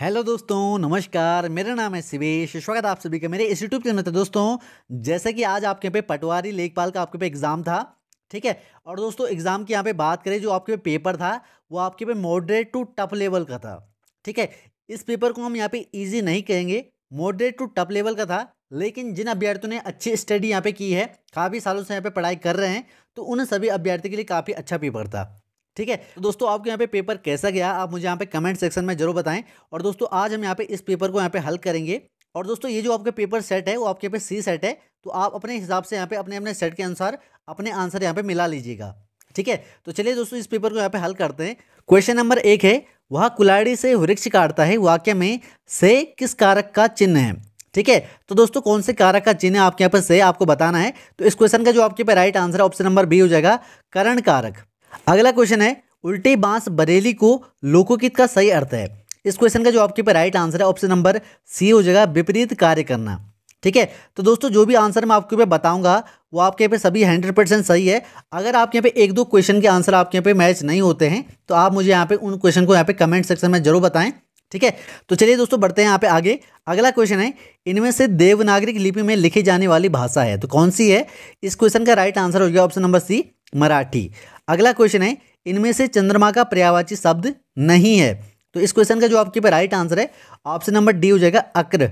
hello दोस्तों नमस्कार मेरा नाम है शिवेश स्वागत आप सभी का मेरे इस यूट्यूब चैनल पर दोस्तों जैसे कि आज आपके पे पटवारी लेखपाल का आपके पे एग्ज़ाम था ठीक है और दोस्तों एग्ज़ाम की यहाँ पे बात करें जो आपके पे पेपर था वो आपके पे मॉडरेट टू टफ लेवल का था ठीक है इस पेपर को हम यहाँ पे ईजी नहीं कहेंगे मॉडरेट टू टफ लेवल का था लेकिन जिन अभ्यर्थियों ने अच्छी स्टडी यहाँ पे की है काफ़ी सालों से यहाँ पे पढ़ाई कर रहे हैं तो उन सभी अभ्यर्थी के लिए काफ़ी अच्छा पेपर था ठीक है तो दोस्तों आपके यहाँ पे पेपर कैसा गया आप मुझे यहाँ पे कमेंट सेक्शन में जरूर बताएं और दोस्तों आज हम यहाँ पे इस पेपर को यहाँ पे हल करेंगे और दोस्तों ये जो आपके पेपर सेट है वो आपके पे सी सेट है तो आप अपने हिसाब से यहाँ पे अपने अपने सेट के अनुसार अपने आंसर यहाँ पे मिला लीजिएगा ठीक है तो चलिए दोस्तों इस पेपर को यहाँ पे हल करते हैं क्वेश्चन नंबर एक है वह कुलाड़ी से वृक्ष काटता है वाक्य में से किस कारक का चिन्ह है ठीक है तो दोस्तों कौन से कारक का चिन्ह आपके यहाँ पर से आपको बताना है तो इस क्वेश्चन का जो आपके पे राइट आंसर है ऑप्शन नंबर बी हो जाएगा करण कारक अगला क्वेश्चन है उल्टी बांस बरेली को लोकोकित का सही अर्थ है इस क्वेश्चन का जो आपके पे राइट आंसर है ऑप्शन नंबर सी हो जाएगा विपरीत कार्य करना ठीक है तो दोस्तों जो भी आंसर मैं आपके पे बताऊंगा वो आपके यहाँ पे सभी हंड्रेड परसेंट सही है अगर आपके यहाँ पे एक दो क्वेश्चन के आंसर आपके यहाँ पे मैच नहीं होते हैं तो आप मुझे यहाँ पे उन क्वेश्चन को यहाँ पे कमेंट सेक्शन में जरूर बताएं ठीक है तो चलिए दोस्तों बढ़ते हैं यहाँ पे आगे अगला क्वेश्चन है इनमें से देवनागरिक लिपि में लिखी जाने वाली भाषा है तो कौन सी है इस क्वेश्चन का राइट आंसर हो गया ऑप्शन नंबर सी मराठी अगला क्वेश्चन है इनमें से चंद्रमा का पर्यावाची शब्द नहीं है तो इस क्वेश्चन का जो आपके पे राइट आंसर है ऑप्शन नंबर डी हो जाएगा अक्र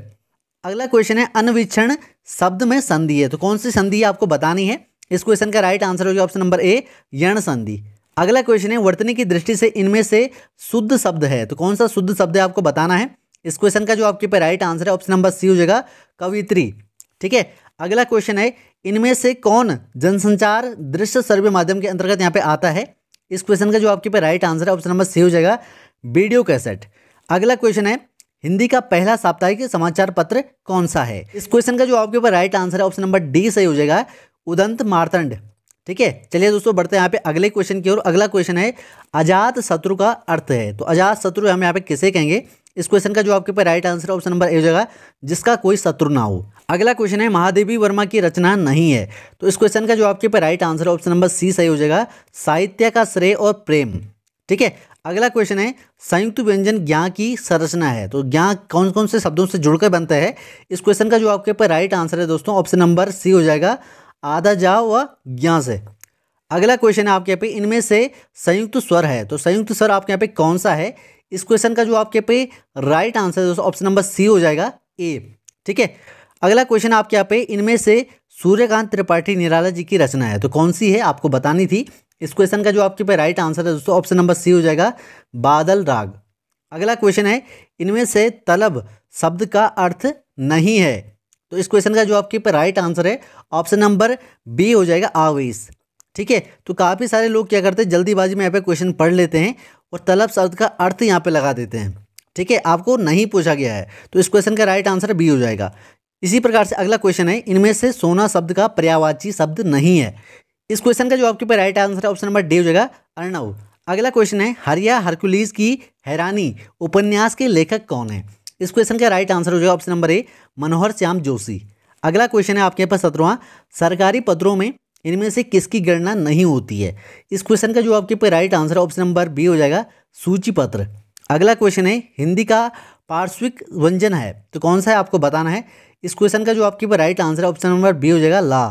अगला क्वेश्चन है अनवीक्षण शब्द में संधि है तो कौन सी संधि आपको बतानी है इस क्वेश्चन का राइट आंसर होगा ऑप्शन नंबर ए यण संधि अगला क्वेश्चन है वर्तनी की दृष्टि से इनमें से शुद्ध शब्द है तो कौन सा शुद्ध शब्द है आपको बताना है इस क्वेश्चन का जो आपके पे राइट आंसर है ऑप्शन नंबर सी हो जाएगा कवित्री ठीक है अगला क्वेश्चन है इनमें से कौन जनसंचार दृश्य सर्वे माध्यम के अंतर्गत यहाँ पे आता है इस क्वेश्चन का जो आपके पे राइट आंसर है ऑप्शन नंबर सी हो जाएगा वीडियो कैसेट अगला क्वेश्चन है हिंदी का पहला साप्ताहिक समाचार पत्र कौन सा है इस क्वेश्चन का जो आपके ऊपर राइट आंसर है ऑप्शन नंबर डी सही हो जाएगा उदंत मारतंड ठीक है चलिए दोस्तों बढ़ते हैं यहाँ पे अगले क्वेश्चन की ओर अगला क्वेश्चन है अजात शत्रु का अर्थ है तो अजात शत्रु हम यहाँ पे किसे कहेंगे इस क्वेश्चन का जो आपके पास right answer option number A हो जाएगा जिसका कोई शत्रु ना हो अगला क्वेश्चन है महादेवी वर्मा की रचना नहीं है तो इस क्वेश्चन का जो आपके पास right answer option number C सही हो जाएगा साहित्य का श्रेय और प्रेम ठीक है अगला क्वेश्चन है संयुक्त व्यंजन ज्ञा की संरचना है तो ज्ञा कौन कौन से शब्दों से जुड़कर बनता है इस क्वेश्चन का जो आपके पास राइट आंसर है दोस्तों ऑप्शन नंबर सी हो जाएगा आधा जा व ज्ञा से अगला क्वेश्चन है आपके यहाँ पे इनमें से संयुक्त स्वर है तो संयुक्त स्वर आपके यहाँ पे कौन सा है इस क्वेश्चन का जो आपके पे राइट आंसर है दोस्तों ऑप्शन नंबर सी हो जाएगा ए ठीक है अगला क्वेश्चन आपके यहाँ पे इनमें से सूर्यकांत त्रिपाठी निराला जी की रचना है तो कौन सी है आपको बतानी थी इस क्वेश्चन का जो आपके पे राइट आंसर है दोस्तों ऑप्शन नंबर सी हो जाएगा बादल राग अगला क्वेश्चन है इनमें से तलब शब्द का अर्थ नहीं है तो इस क्वेश्चन का जो आपके पे राइट आंसर है ऑप्शन नंबर बी हो जाएगा आवेश ठीक है तो काफ़ी सारे लोग क्या करते हैं जल्दीबाजी में यहाँ पे क्वेश्चन पढ़ लेते हैं और तलब शब्द का अर्थ यहाँ पे लगा देते हैं ठीक है आपको नहीं पूछा गया है तो इस क्वेश्चन का राइट आंसर बी हो जाएगा इसी प्रकार से अगला क्वेश्चन है इनमें से सोना शब्द का पर्यावाची शब्द नहीं है इस क्वेश्चन का जो आपके पे राइट आंसर है ऑप्शन नंबर डी हो जाएगा अर्णव अगला क्वेश्चन है हरिया हरकुलिस की हैरानी उपन्यास के लेखक कौन है इस क्वेश्चन का राइट आंसर हो जाएगा option number A Manohar Shyam Joshi अगला क्वेश्चन है आपके पास सत्रवा सरकारी पत्रों में इनमें से किसकी गणना नहीं होती है इस क्वेश्चन का जो आपके पे right answer option number B हो जाएगा सूची पत्र अगला क्वेश्चन है हिंदी का पार्श्विक व्यंजन है तो कौन सा है आपको बताना है इस क्वेश्चन का जो आपके पे राइट आंसर है ऑप्शन नंबर बी हो जाएगा ला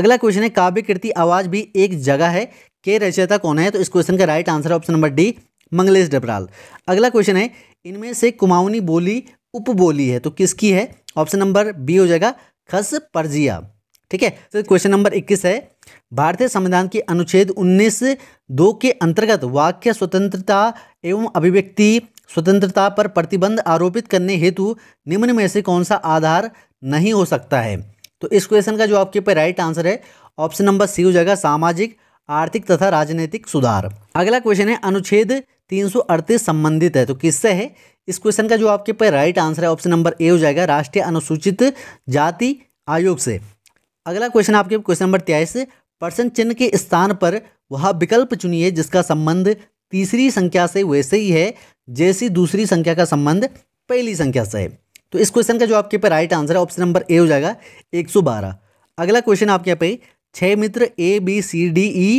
अगला क्वेश्चन है काव्य कृति आवाज भी एक जगह है के रचयिता कौन है तो इस क्वेश्चन का right answer option number D Manglesh Dabral अगला क्वेश्चन है इनमें से कुमाऊनी बोली उपबोली है तो किसकी है ऑप्शन नंबर बी हो जाएगा खस परजिया ठीक है तो क्वेश्चन नंबर 21 है भारतीय संविधान के अनुच्छेद 19 दो के अंतर्गत वाक्य स्वतंत्रता एवं अभिव्यक्ति स्वतंत्रता पर प्रतिबंध आरोपित करने हेतु निम्न में से कौन सा आधार नहीं हो सकता है तो इस क्वेश्चन का जो आपके पे राइट आंसर है ऑप्शन नंबर सी हो जाएगा सामाजिक आर्थिक तथा राजनीतिक सुधार अगला क्वेश्चन है अनुच्छेद तीन संबंधित है तो किससे है इस क्वेश्चन का जो आपके पे राइट आंसर है ऑप्शन नंबर ए हो जाएगा राष्ट्रीय अनुसूचित जाति आयोग से अगला क्वेश्चन आपके क्वेश्चन नंबर तेईस पर्सन चिन्ह के स्थान पर वह विकल्प चुनिए जिसका संबंध तीसरी संख्या से वैसे ही है जैसी दूसरी संख्या का संबंध पहली संख्या से है तो इस क्वेश्चन का जो आपके पे राइट आंसर है ऑप्शन नंबर ए हो जाएगा 112 अगला क्वेश्चन आपके यहाँ पे छह मित्र A B C D E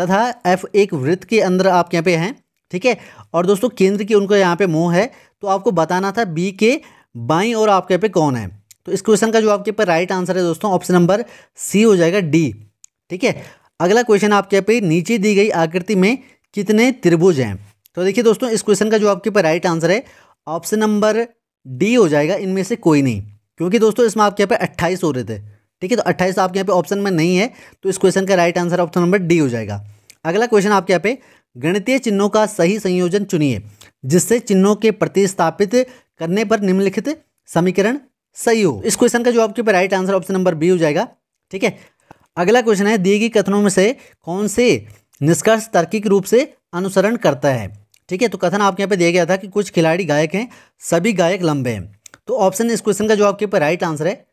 तथा एफ एक वृत्त के अंदर आपके यहाँ पे हैं ठीक है और दोस्तों केंद्र की उनको यहाँ पे मोह है तो आपको बताना था बी के बाई और आपके यहाँ पे कौन है तो इस क्वेश्चन का जो आपके पर राइट आंसर है दोस्तों ऑप्शन नंबर सी हो जाएगा डी ठीक है अगला क्वेश्चन आपके पे नीचे दी गई आकृति में कितने त्रिभुज हैं तो देखिए दोस्तों इस क्वेश्चन का जो आपके पर राइट आंसर है ऑप्शन नंबर डी हो जाएगा इनमें से कोई नहीं क्योंकि दोस्तों इसमें आपके यहाँ पे अट्ठाईस हो रहे थे ठीक है तो अट्ठाईस आपके यहाँ पे ऑप्शन में नहीं है तो इस क्वेश्चन का right answer option number D हो जाएगा अगला क्वेश्चन आपके यहाँ पे गणितीय चिन्हों का सही संयोजन चुनिए जिससे चिन्हों के प्रतिस्थापित करने पर निम्नलिखित समीकरण सही हो इस क्वेश्चन का जो आपके right answer option number B हो जाएगा ठीक है अगला क्वेश्चन है दिए गए कथनों में से कौन से निष्कर्ष तार्किक रूप से अनुसरण करता है ठीक है तो कथन आपके यहाँ पे दिया गया था कि कुछ खिलाड़ी गायक हैं सभी गायक लंबे हैं तो ऑप्शन इस क्वेश्चन का जो आपके ऊपर राइट आंसर है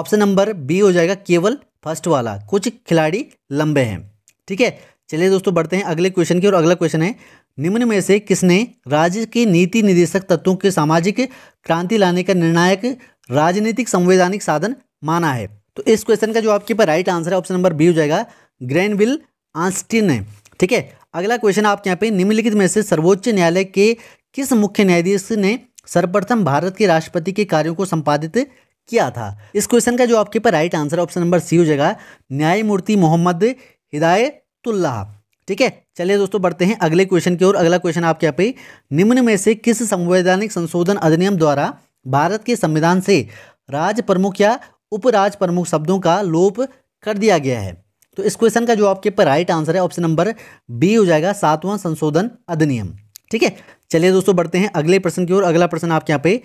ऑप्शन नंबर बी हो जाएगा केवल फर्स्ट वाला कुछ खिलाड़ी लंबे हैं ठीक है चलिए दोस्तों बढ़ते हैं अगले क्वेश्चन की और अगला क्वेश्चन है निम्न में से किसने राज्य के नीति निदेशक तत्वों के सामाजिक क्रांति लाने का निर्णायक राजनीतिक संवैधानिक साधन माना है तो इस क्वेश्चन का जो आपके पास राइट आंसर है ऑप्शन नंबर बी हो जाएगा ग्रैनविल आंस्टिन है ठीक है अगला क्वेश्चन आपके यहाँ पे निम्नलिखित में से सर्वोच्च न्यायालय के किस मुख्य न्यायाधीश ने सर्वप्रथम भारत के राष्ट्रपति के कार्यों को संपादित किया था इस क्वेश्चन का जो आपके पास right answer option number C हो जाएगा न्यायमूर्ति मोहम्मद हिदायतुल्लाह ठीक है चलिए दोस्तों बढ़ते हैं अगले क्वेश्चन की ओर अगला क्वेश्चन आपके यहाँ पे निम्न में से किस संवैधानिक संशोधन अधिनियम द्वारा भारत के संविधान से राज प्रमुख या उपराज प्रमुख शब्दों का लोप कर दिया गया है तो इस क्वेश्चन का जो आपके पर राइट आंसर है ऑप्शन नंबर बी हो जाएगा सातवां संशोधन अधिनियम ठीक है चलिए दोस्तों बढ़ते हैं अगले प्रश्न की ओर अगला प्रश्न आपके यहाँ पे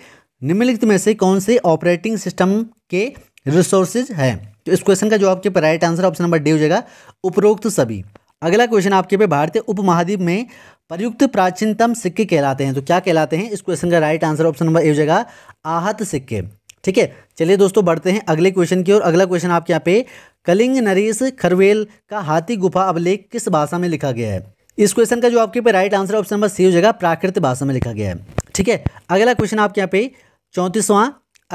निम्नलिखित में से कौन से ऑपरेटिंग सिस्टम के रिसोर्सेज हैं तो इस क्वेश्चन का जो आपके पर right answer option number D हो जाएगा उपरोक्त सभी अगला क्वेश्चन आपके पे भारतीय उपमहाद्वीप में प्रयुक्त प्राचीनतम सिक्के कहलाते हैं तो क्या कहलाते हैं इस क्वेश्चन का right answer option number A हो जाएगा आहत सिक्के ठीक है चलिए दोस्तों बढ़ते हैं अगले क्वेश्चन की और अगला क्वेश्चन आपके यहाँ पे कलिंग नरेश खरवेल का हाथी गुफा अभिलेख किस भाषा में लिखा गया है इस क्वेश्चन का जो आपके पे right answer option number C हो जाएगा प्राकृत भाषा में लिखा गया है ठीक है अगला क्वेश्चन आपके यहाँ पे चौंतीसवां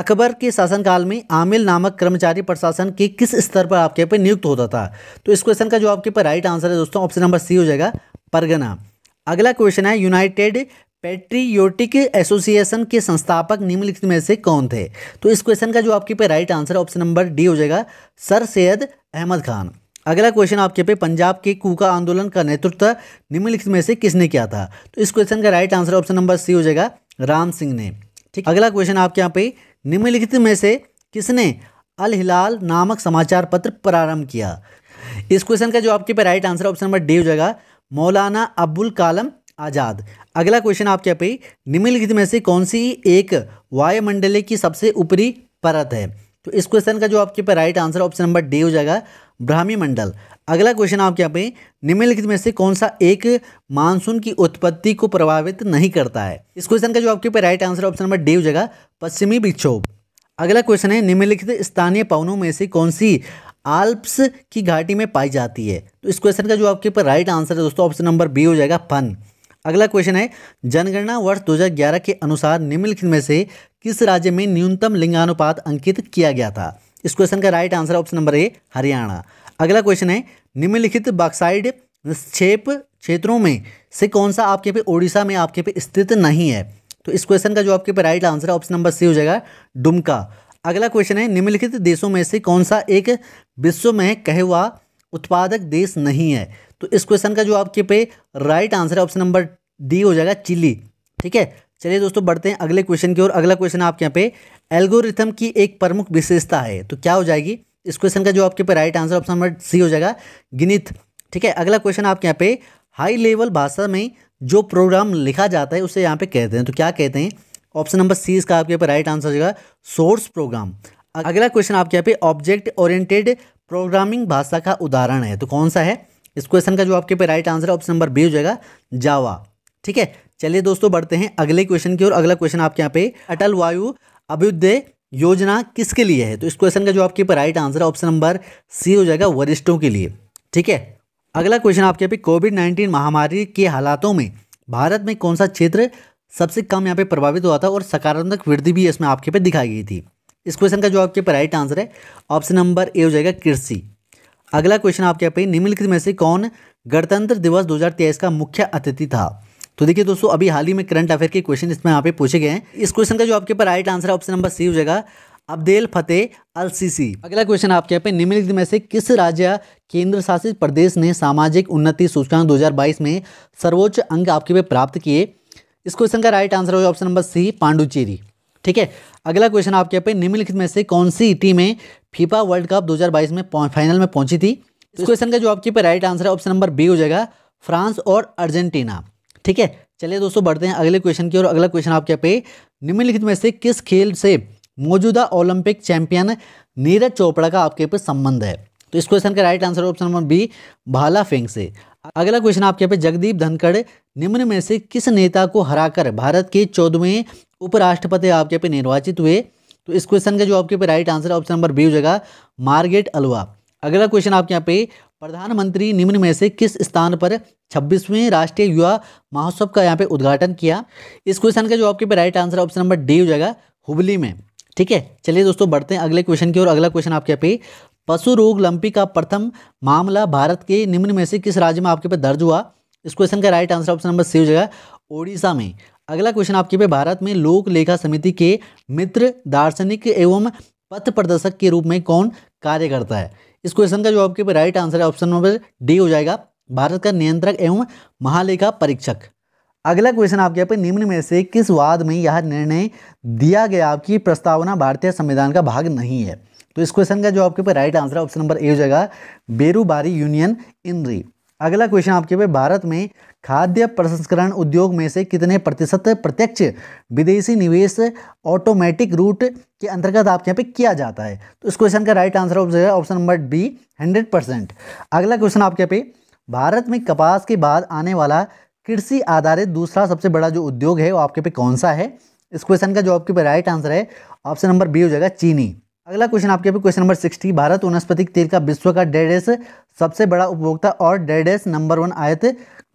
अकबर के शासनकाल में आमिल नामक कर्मचारी प्रशासन के किस स्तर पर आपके यहाँ पे नियुक्त होता था तो इस क्वेश्चन का जो आपके पे राइट आंसर है दोस्तों ऑप्शन नंबर सी हो जाएगा परगना अगला क्वेश्चन है यूनाइटेड पेट्रियोटिक एसोसिएशन के संस्थापक निम्नलिखित में से कौन थे तो इस क्वेश्चन का जो आपके पे right answer option number D हो जाएगा सर सैयद अहमद खान अगला क्वेश्चन आपके पे पंजाब के कूका आंदोलन का नेतृत्व निम्नलिखित में से किसने किया था तो इस क्वेश्चन का right answer option number C हो जाएगा राम सिंह ने ठीक अगला क्वेश्चन आपके यहाँ पे निम्नलिखित में से किसने अल हिलाल नामक समाचार पत्र प्रारंभ किया इस क्वेश्चन का जो आपके पे right answer option number D हो जाएगा मौलाना अब्दुल कलम आज़ाद अगला क्वेश्चन आपके पे निम्नलिखित में से कौन सी एक वायुमंडल की सबसे ऊपरी परत है तो इस क्वेश्चन का जो आपके पे right answer option number D हो जाएगा ब्राह्मी मंडल अगला क्वेश्चन आपके यहाँ पे निम्नलिखित में से कौन सा एक मानसून की उत्पत्ति को प्रभावित नहीं करता है इस क्वेश्चन का जो आपके पे right answer option number D हो जाएगा पश्चिमी विक्षोभ अगला क्वेश्चन है निम्नलिखित स्थानीय पवनों में से कौन सी आल्प्स की घाटी में पाई जाती है तो इस क्वेश्चन का जो आपके पर राइट आंसर है दोस्तों ऑप्शन नंबर बी हो जाएगा फन अगला क्वेश्चन है जनगणना वर्ष 2011 के अनुसार निम्नलिखित में से किस राज्य में न्यूनतम लिंगानुपात अंकित किया गया था इस क्वेश्चन का right answer option number A Haryana अगला क्वेश्चन है निम्नलिखित बाक्साइड निक्षेप क्षेत्रों में से कौन सा आपके पे ओडिशा में आपके पे स्थित नहीं है तो इस क्वेश्चन का जो आपके पे राइट आंसर है ऑप्शन नंबर सी हो जाएगा डुमका अगला क्वेश्चन है निम्नलिखित देशों में से कौन सा एक विश्व में कहवा उत्पादक देश नहीं है तो इस क्वेश्चन का जो आपके पे राइट आंसर है ऑप्शन नंबर डी हो जाएगा चिली ठीक है चलिए दोस्तों बढ़ते हैं अगले क्वेश्चन की ओर अगला क्वेश्चन आपके यहाँ पे एल्गोरिथम की एक प्रमुख विशेषता है तो क्या हो जाएगी इस क्वेश्चन का जो आपके पे right answer option number C हो जाएगा गिनित ठीक है अगला क्वेश्चन आपके यहाँ पे हाई लेवल भाषा में जो प्रोग्राम लिखा जाता है उसे यहाँ पे कहते हैं तो क्या कहते हैं ऑप्शन नंबर सी इसका आपके यहाँ राइट आंसर हो जाएगा सोर्स प्रोग्राम अगला क्वेश्चन आपके यहाँ पे ऑब्जेक्ट ओरिएंटेड प्रोग्रामिंग भाषा का उदाहरण है तो कौन सा है इस क्वेश्चन का जो आपके पे राइट आंसर है ऑप्शन नंबर बी हो जाएगा जावा ठीक है चलिए दोस्तों बढ़ते हैं अगले क्वेश्चन की ओर अगला क्वेश्चन आपके यहाँ पे अटल वायु अभ्युदय योजना किसके लिए है तो इस क्वेश्चन का जो आपके पे राइट आंसर है ऑप्शन नंबर सी हो जाएगा वरिष्ठों के लिए ठीक है अगला क्वेश्चन आपके यहाँ पे कोविड नाइन्टीन महामारी के हालातों में भारत में कौन सा क्षेत्र सबसे कम यहाँ पे प्रभावित हुआ था और सकारात्मक वृद्धि भी इसमें आपके पे दिखाई गई थी इस क्वेश्चन का जो आपके पे राइट आंसर है ऑप्शन नंबर ए हो जाएगा कृषि अगला क्वेश्चन आपके यहाँ पे निम्नलिखित में से कौन गणतंत्र दिवस दो का मुख्य अतिथि था तो देखिए दोस्तों अभी हाल ही में करंट अफेयर के क्वेश्चन इसमें यहाँ पे पूछे गए हैं इस क्वेश्चन का जो आपके पर राइट आंसर है ऑप्शन नंबर सी हो जाएगा अब्देल फतेह अल सीसी अगला क्वेश्चन आपके यहाँ पे निम्नलिखित में से किस राज्य केंद्र शासित प्रदेश ने सामाजिक उन्नति सूचकांक 2022 में सर्वोच्च अंक आपके पे प्राप्त किए इस क्वेश्चन का राइट आंसर होगा ऑप्शन नंबर सी पांडुचेरी ठीक है अगला क्वेश्चन आपके यहाँ पे निम्नलिखित में से कौन सी टीमें फीफा वर्ल्ड कप 2022 में फाइनल में पहुंची थी इस क्वेश्चन तो का जो आपके पे राइट आंसर है ऑप्शन नंबर बी हो जाएगा फ्रांस और अर्जेंटीना ठीक है चलिए दोस्तों बढ़ते हैं अगले क्वेश्चन की और अगला क्वेश्चन आपके यहाँ पे निम्नलिखित में से किस खेल से मौजूदा ओलंपिक चैंपियन नीरज चोपड़ा का आपके पे संबंध है तो इस क्वेश्चन का right answer option number B भाला फेंग से अगला क्वेश्चन आपके पे जगदीप धनखड़ निम्न में से किस नेता को हराकर भारत के चौदहवें उपराष्ट्रपति आपके पे निर्वाचित हुए तो इस क्वेश्चन का जो आपके पे right answer option number B हो जाएगा मार्गेट अलवा अगला क्वेश्चन आपके यहाँ पे प्रधानमंत्री निम्न में से किस स्थान पर छब्बीसवें राष्ट्रीय युवा महोत्सव का यहाँ पे उद्घाटन किया इस क्वेश्चन का जो आपके पे right answer option number D हो जाएगा हुबली में ठीक है चलिए दोस्तों बढ़ते हैं अगले क्वेश्चन की और अगला क्वेश्चन आपके यहाँ पे पशु रोग लंपी का प्रथम मामला भारत के निम्न में से किस राज्य में आपके पे दर्ज हुआ इस क्वेश्चन का right answer option number C हो जाएगा ओडिशा में अगला क्वेश्चन आपके पे भारत में लोक लेखा समिति के मित्र दार्शनिक एवं पथ प्रदर्शक के रूप में कौन कार्य करता है इस क्वेश्चन का जो आपके पे राइट आंसर है ऑप्शन नंबर डी हो जाएगा भारत का नियंत्रक एवं महालेखा परीक्षक अगला क्वेश्चन आपके यहाँ पे निम्न में से किस वाद में यह निर्णय दिया गया आपकी प्रस्तावना भारतीय संविधान का भाग नहीं है तो इस क्वेश्चन का जो आपके पे राइट आंसर है ऑप्शन नंबर ए हो जाएगा बेरूबारी यूनियन इंद्री अगला क्वेश्चन आपके पे भारत में खाद्य प्रसंस्करण उद्योग में से कितने प्रतिशत प्रत्यक्ष विदेशी निवेश ऑटोमेटिक रूट के अंतर्गत आपके यहाँ पे किया जाता है तो इस क्वेश्चन का right answer option number D hundred percent अगला क्वेश्चन आपके यहाँ पे भारत में कपास के बाद आने वाला कृषि आधारित दूसरा सबसे बड़ा जो उद्योग है वो आपके पे कौन सा है इस क्वेश्चन का जो आपके पे राइट आंसर है ऑप्शन नंबर बी हो जाएगा चीनी अगला क्वेश्चन आपके पे क्वेश्चन नंबर सिक्सटी भारत वनस्पति तेल का विश्व का डेडेस सबसे बड़ा उपभोक्ता और डेडेस नंबर वन आयत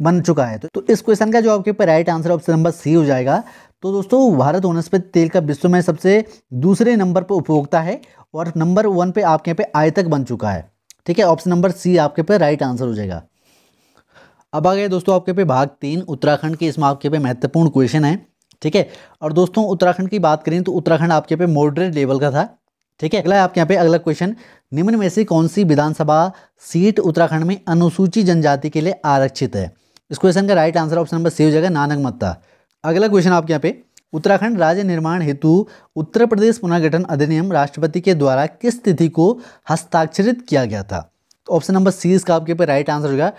बन चुका है तो, तो इस क्वेश्चन का जो आपके पे right answer option number C हो जाएगा तो दोस्तों भारत वनस्पति तेल का विश्व में सबसे दूसरे नंबर पर उपभोक्ता है और नंबर वन पे आपके यहाँ पे आयतक बन चुका है ठीक है ऑप्शन नंबर सी आपके पे राइट आंसर हो जाएगा अब आ गए दोस्तों आपके पे भाग तीन उत्तराखंड के इसमें आपके पे महत्वपूर्ण क्वेश्चन है ठीक है और दोस्तों उत्तराखंड की बात करें तो उत्तराखंड आपके पे मॉडरेट लेवल का था ठीक है अगला है आपके यहाँ पे अगला क्वेश्चन निम्न में से कौन सी विधानसभा सीट उत्तराखंड में अनुसूचित जनजाति के लिए आरक्षित है इस क्वेश्चन का right answer option number C हो जाएगा नानक मत्ता अगला क्वेश्चन आपके यहाँ पे उत्तराखंड राज्य निर्माण हेतु उत्तर प्रदेश पुनर्गठन अधिनियम राष्ट्रपति के द्वारा किस तिथि को हस्ताक्षरित किया गया था ऑप्शन नंबर सी इसका आपके पे राइट आंसर होगा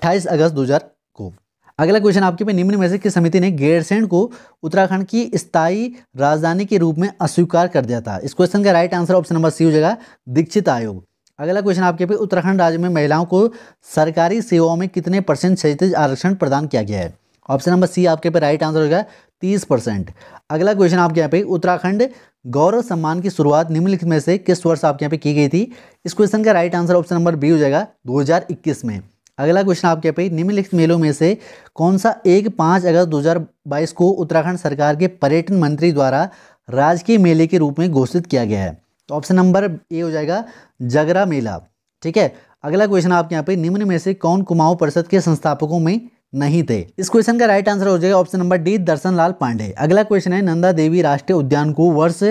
28 अगस्त 2000 को अगला क्वेश्चन आपके पे निम्न में से किस समिति ने गेरसेन को उत्तराखंड की स्थायी राजधानी के रूप में अस्वीकार कर दिया था इस क्वेश्चन का right answer option number C हो जाएगा दीक्षित आयोग अगला क्वेश्चन आपके पे उत्तराखंड राज्य में महिलाओं को सरकारी सेवाओं में कितने परसेंट क्षेत्र आरक्षण प्रदान किया गया है ऑप्शन नंबर सी आपके पे राइट आंसर होगा तीस परसेंट अगला क्वेश्चन आपके यहाँ पे उत्तराखंड गौरव सम्मान की शुरुआत निम्नलिखित में से किस वर्ष आपके यहाँ पे की गई थी इस क्वेश्चन का right answer option number B हो जाएगा दो में अगला क्वेश्चन आपके पे निम्नलिखित मेलों में से कौन सा एक पाँच अगस्त 2022 को उत्तराखंड सरकार के पर्यटन मंत्री द्वारा राजकीय मेले के रूप में घोषित किया गया है तो ऑप्शन नंबर ए हो जाएगा जगरा मेला ठीक है अगला क्वेश्चन आपके यहाँ पे निम्न में से कौन कुमाऊं परिषद के संस्थापकों में नहीं थे इस क्वेश्चन का राइट आंसर हो जाएगा option number D Darshan Lal Pande अगला क्वेश्चन है नंदा देवी राष्ट्रीय उद्यान को वर्ष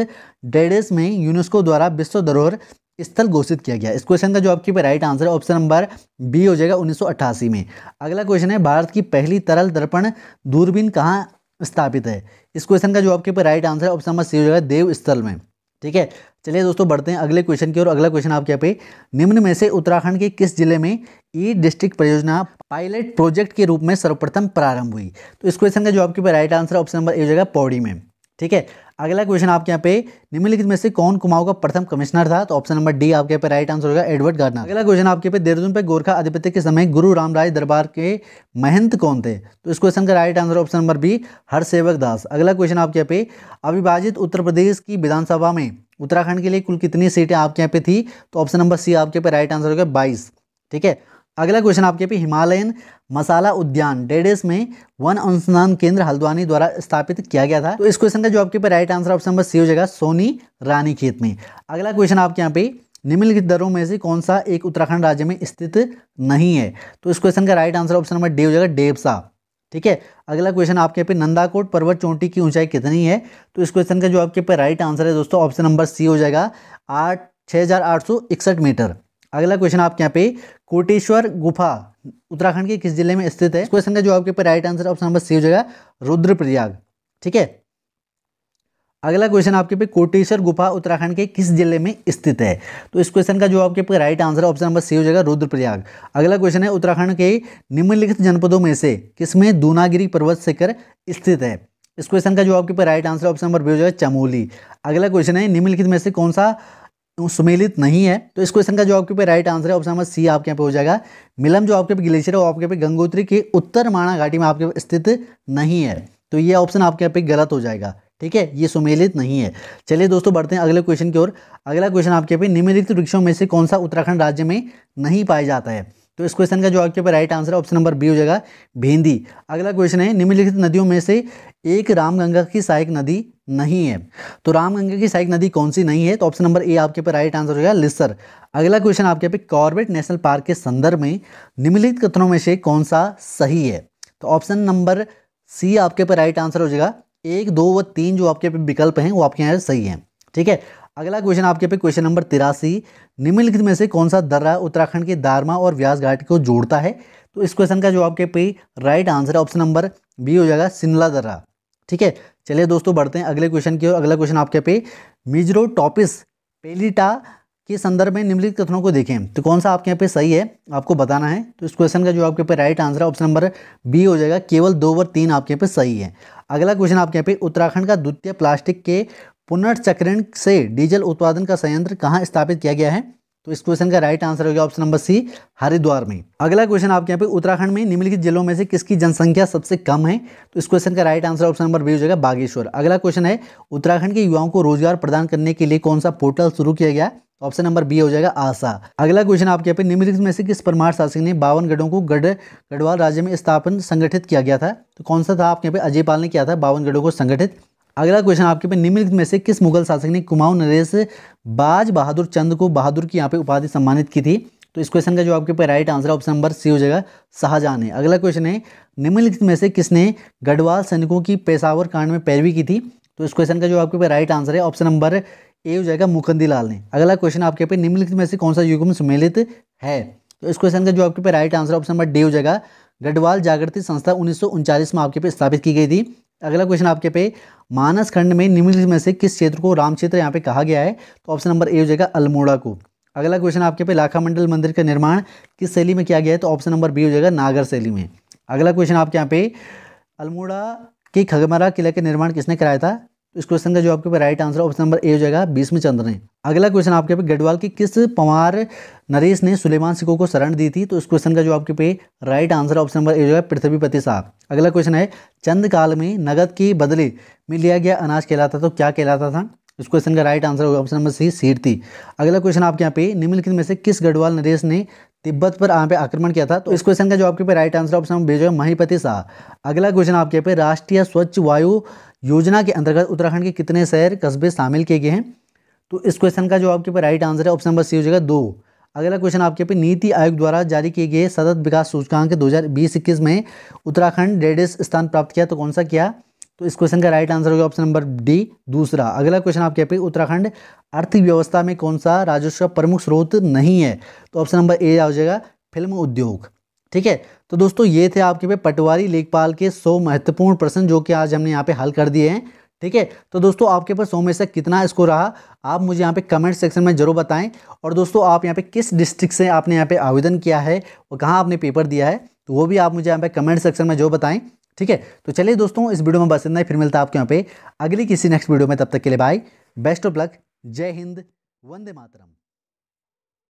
डेडेस में यूनेस्को द्वारा विश्व धरोहर स्थल घोषित किया गया इस क्वेश्चन का जो आपकी राइट आंसर है ऑप्शन नंबर बी हो जाएगा उन्नीस में अगला क्वेश्चन है भारत की पहली तरल दर्पण दूरबीन कहाँ स्थापित है इस क्वेश्चन का जो आपके पे राइट आंसर है ऑप्शन नंबर सी हो जाएगा देव स्थल में ठीक है चलिए दोस्तों बढ़ते हैं अगले क्वेश्चन की और अगला क्वेश्चन आपके यहाँ पे निम्न में से उत्तराखंड के किस जिले में ई e डिस्ट्रिक्ट परियोजना पायलट प्रोजेक्ट के रूप में सर्वप्रथम प्रारंभ हुई तो इस क्वेश्चन का जो आपके पे right answer option number A हो जाएगा पौड़ी में ठीक है अगला क्वेश्चन आपके यहाँ पे निम्नलिखित में से कौन कुमाऊं का प्रथम कमिश्नर था तो ऑप्शन नंबर डी आपके पे राइट आंसर होगा एडवर्ड गार्डनर अगला क्वेश्चन आपके पे देहरादून पे गोरखा अधिपति के समय गुरु रामराय दरबार के महंत कौन थे तो इस क्वेश्चन का right answer option number B Hardas अगला क्वेश्चन आपके यहाँ पे अविभाजित उत्तर प्रदेश की विधानसभा में उत्तराखंड के लिए कुल कितनी सीटें आपके यहाँ पे थी तो ऑप्शन नंबर सी आपके पे राइट आंसर होगा बाईस ठीक है अगला क्वेश्चन आपके पे हिमालयन मसाला उद्यान डेडेस में वन अनुसंधान केंद्र हल्द्वानी द्वारा स्थापित किया गया था तो इस क्वेश्चन का जो आपके पे right answer option number C हो जाएगा सोनी रानी खेत में अगला क्वेश्चन आपके यहाँ पे निम्नलिखित दरों में से कौन सा एक उत्तराखंड राज्य में स्थित नहीं है तो इस क्वेश्चन का right answer option number D हो जाएगा डेबसा ठीक है अगला क्वेश्चन आपके यहाँ पे नंदाकोट पर्वत चोटी की ऊंचाई कितनी है तो इस क्वेश्चन का जो आपके पे राइट आंसर है दोस्तों ऑप्शन नंबर सी हो जाएगा आठ छः मीटर अगला क्वेश्चन आपके यहाँ पे कोटेश्वर गुफा उत्तराखंड के किस जिले में स्थित है क्वेश्चन का जो आपके पे right answer option number C हो जाएगा रुद्रप्रयाग ठीक है अगला क्वेश्चन आपके पे कोटेश्वर गुफा उत्तराखंड के किस जिले में स्थित है तो इस क्वेश्चन का जो आपके पे right answer option number C हो जाएगा रुद्रप्रयाग अगला क्वेश्चन है उत्तराखंड के निम्नलिखित जनपदों में से किसमें दूनागिरी पर्वत शिखर स्थित है इस क्वेश्चन का जो आपके पे right answer option number B हो जाएगा चमोली अगला क्वेश्चन है निम्नलिखित में से कौन सा तो सुमेलित नहीं है तो इस क्वेश्चन का जो आपके पे राइट आंसर है ऑप्शन नंबर सी आपके यहाँ पे हो जाएगा मिलम जो आपके पे ग्लेशियर है वो आपके पे गंगोत्री के उत्तर माणा घाटी में आपके स्थित नहीं है तो ये ऑप्शन आपके यहाँ पे गलत हो जाएगा ठीक है ये सुमेलित नहीं है चलिए दोस्तों बढ़ते हैं अगले क्वेश्चन की ओर अगला क्वेश्चन आपके पे निम्नलिखित वृक्षों में से कौन सा उत्तराखंड राज्य में नहीं पाया जाता है तो इस क्वेश्चन का जो आपके पर राइट आंसर है ऑप्शन नंबर बी हो जाएगा भेंदी अगला क्वेश्चन है निम्नलिखित नदियों में से एक रामगंगा की सहायक नदी नहीं है तो रामगंगा की सहायक नदी कौन सी नहीं है तो ऑप्शन नंबर ए आपके पे राइट आंसर हो जाएगा लिस्सर अगला क्वेश्चन आपके पे कॉर्बेट नेशनल पार्क के संदर्भ में निम्नलिखित कथनों में से कौन सा सही है तो ऑप्शन नंबर सी आपके पे राइट आंसर हो जाएगा एक दो व तीन जो आपके पे विकल्प हैं वो आपके यहाँ सही हैं ठीक है अगला क्वेश्चन आपके पे क्वेश्चन नंबर तिरासी निम्नलिखित में से कौन सा दर्रा उत्तराखंड के दारमा और व्यास घाट को जोड़ता है तो इस क्वेश्चन का जो आपके पे राइट आंसर है ऑप्शन नंबर बी हो जाएगा सिमला दर्रा ठीक है चलिए दोस्तों बढ़ते हैं अगले क्वेश्चन की ओर अगला क्वेश्चन आपके पे मिजरो टॉपिस पेलीटा के संदर्भ में निम्नलिखित कथनों को देखें तो कौन सा आपके यहाँ पे सही है आपको बताना है तो इस क्वेश्चन का जो आपके पे राइट आंसर है ऑप्शन नंबर बी हो जाएगा केवल दो और तीन आपके यहाँ पे सही है अगला क्वेश्चन आपके यहाँ पे उत्तराखंड का द्वितीय प्लास्टिक के पुनर्चक्रण से डीजल उत्पादन का संयंत्र कहाँ स्थापित किया गया है तो इस क्वेश्चन का राइट आंसर हो गया ऑप्शन नंबर सी हरिद्वार में अगला क्वेश्चन आपके यहाँ पे उत्तराखंड में निम्नलिखित जिलों में से किसकी जनसंख्या सबसे कम है तो इस क्वेश्चन का right answer option number B हो जाएगा बागेश्वर अगला क्वेश्चन है उत्तराखंड के युवाओं को रोजगार प्रदान करने के लिए कौन सा पोर्टल शुरू किया गया ऑप्शन नंबर बी हो जाएगा आशा अगला क्वेश्चन आपके यहाँ पे निम्नलिखित में से किस परमार शासक ने बावन गढ़ों को गढ़ गढ़वाल राज्य में स्थापन संगठित किया गया था तो कौन सा था आपके यहाँ पे अजय पाल ने किया था बावन गढ़ों को संगठित अगला क्वेश्चन आपके पे निम्नलिखित में से किस मुगल शासक ने कुमाऊं नरेश बाज बहादुर चंद को बहादुर की यहाँ पे उपाधि सम्मानित की थी तो इस क्वेश्चन का जो आपके पे right answer option number C हो जाएगा शाहजहां है अगला क्वेश्चन है निम्नलिखित में से किसने गढ़वाल सैनिकों की पेशावर कांड में पैरवी की थी तो इस क्वेश्चन का जो आपके पे राइट आंसर है ऑप्शन नंबर ए हो जाएगा मुकंदी लाल ने अगला क्वेश्चन आपके पे निम्नलिखित में से कौन सा युग में सम्मिलित है तो इस क्वेश्चन का जो आपके पे right answer option number D हो जाएगा गढ़वाल जागृति संस्था उन्नीस में आपके पे स्थापित की गई थी अगला क्वेश्चन आपके पे मानस खंड में निम्नलिखित में से किस क्षेत्र को राम क्षेत्र यहाँ पे कहा गया है तो ऑप्शन नंबर ए हो जाएगा अल्मोड़ा को अगला क्वेश्चन आपके पे लाखा मंडल मंदिर का निर्माण किस शैली में किया गया है तो ऑप्शन नंबर बी हो जाएगा नागर शैली में अगला क्वेश्चन आपके यहाँ पे अल्मोड़ा के खगमरा किला के निर्माण किसने कराया था तो इस क्वेश्चन का जो आपके पास right answer option number A हो जाएगा बीसवीं चंद्र ने अगला क्वेश्चन आपके पे गढ़वाल की किस पंवार नरेश ने सुलेमान सिको को शरण दी थी तो इस क्वेश्चन का जो आपके पे right answer option number A हो जाएगा पृथ्वीपति साहब अगला क्वेश्चन है चंद काल में नगद के बदले में लिया गया अनाज कहलाता तो क्या कहलाता था इस क्वेश्चन का राइट आंसर होगा ऑप्शन नंबर सी सीरती अगला क्वेश्चन आपके यहाँ पे निम्नलिखित में से किस गढ़वाल नरेश ने तिब्बत पर यहाँ पे आक्रमण किया था तो इस क्वेश्चन का जो आपके पे right answer option number B हो महीपति शाह अगला क्वेश्चन आपके पे राष्ट्रीय स्वच्छ वायु योजना के अंतर्गत उत्तराखंड के कितने शहर कस्बे शामिल किए गए हैं तो इस क्वेश्चन का जो आपके पास राइट आंसर है ऑप्शन नंबर सी हो जाएगा दो अगला क्वेश्चन आपके पे नीति आयोग द्वारा जारी किए गए सतत विकास सूचकांक दो हज़ार में उत्तराखंड डेडिस स्थान प्राप्त किया तो कौन सा किया तो इस क्वेश्चन का राइट आंसर होगा ऑप्शन नंबर डी दूसरा अगला क्वेश्चन आपके पे उत्तराखंड अर्थव्यवस्था में कौन सा राजस्व प्रमुख स्रोत नहीं है तो ऑप्शन नंबर ए आ जाएगा फिल्म उद्योग ठीक है तो दोस्तों ये थे आपके पे पटवारी लेखपाल के 100 महत्वपूर्ण प्रश्न जो कि आज हमने यहाँ पे हल कर दिए हैं ठीक है तो दोस्तों आपके पास सौ में से कितना इसको रहा आप मुझे यहाँ पे कमेंट सेक्शन में जरूर बताएं और दोस्तों आप यहाँ पे किस डिस्ट्रिक्ट से आपने यहाँ पे आवेदन किया है और कहाँ आपने पेपर दिया है तो वो भी आप मुझे यहाँ पे कमेंट सेक्शन में जरूर बताएं ठीक है तो चलिए दोस्तों इस वीडियो में बस इतना ही फिर मिलता है आपके यहाँ पे अगली किसी नेक्स्ट वीडियो में तब तक के लिए बाय बेस्ट ऑफ लक जय हिंद वंदे मातरम